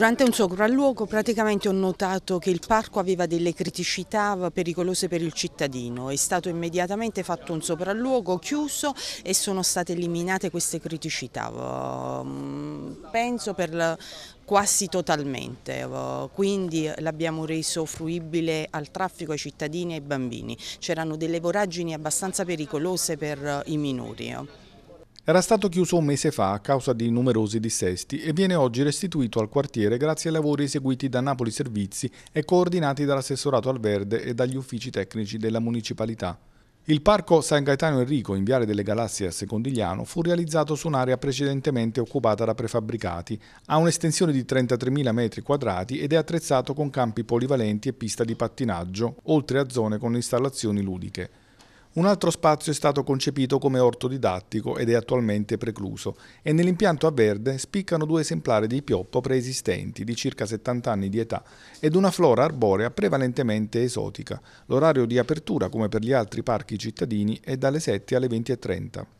Durante un sopralluogo praticamente ho notato che il parco aveva delle criticità pericolose per il cittadino, è stato immediatamente fatto un sopralluogo chiuso e sono state eliminate queste criticità, mm, penso per quasi totalmente, quindi l'abbiamo reso fruibile al traffico, ai cittadini e ai bambini, c'erano delle voragini abbastanza pericolose per i minori. Era stato chiuso un mese fa a causa di numerosi dissesti e viene oggi restituito al quartiere grazie ai lavori eseguiti da Napoli Servizi e coordinati dall'assessorato al Verde e dagli uffici tecnici della municipalità. Il parco San Gaetano Enrico in Viale delle Galassie a Secondigliano fu realizzato su un'area precedentemente occupata da prefabbricati, ha un'estensione di 33.000 metri quadrati ed è attrezzato con campi polivalenti e pista di pattinaggio, oltre a zone con installazioni ludiche. Un altro spazio è stato concepito come orto didattico ed è attualmente precluso e nell'impianto a verde spiccano due esemplari di pioppo preesistenti di circa 70 anni di età ed una flora arborea prevalentemente esotica. L'orario di apertura, come per gli altri parchi cittadini, è dalle 7 alle 20.30.